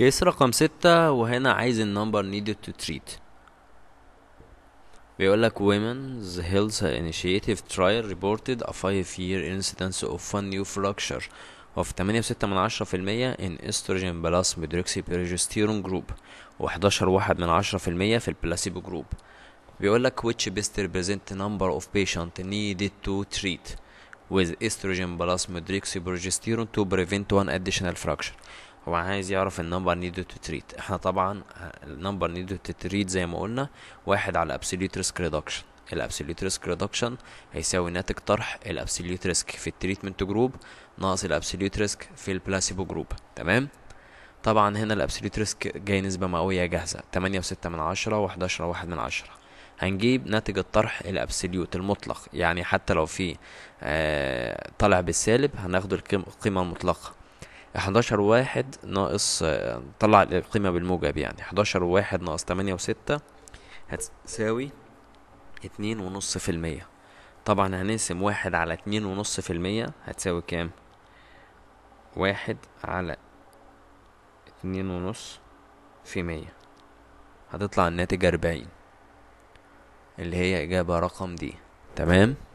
كيس رقم ستة وهنا عايز النمبر needed to treat بيقولك women's health initiative trial reported a 5 year incidence of new fracture of 8.6% in estrogen plus medroxyprogesterone group و 11.1% في البلاسيبو جروب بيقولك which best represent number of patient needed to treat with estrogen plus medroxyprogesterone to prevent one additional fracture هو عايز يعرف النمبر نيد تو تريت احنا طبعا النمبر نيد تو تريت زي ما قلنا واحد على ابسوليوت ريسك ريدكشن الابسوليوت ريسك ريدكشن هيساوي ناتج طرح الابسوليوت ريسك في التريتمنت جروب ناقص الابسوليوت ريسك في البلاسيبو جروب تمام طبعا هنا الابسوليوت ريسك جاي نسبه مئويه جاهزه 8.6 من عشرة وحداشر واحد من عشرة هنجيب ناتج الطرح الابسوليوت المطلق يعني حتى لو في آه طالع بالسالب هناخد القيمه المطلقه 11 واحد ناقص طلع القيمة بالموجب يعني 11 واحد ناقص 8 وستة هتساوي اتنين ونص في المية طبعا هنقسم واحد على اتنين ونص في المية هتساوي كام واحد على اتنين ونص في مية هتطلع الناتج أربعين اللي هي إجابة رقم دي تمام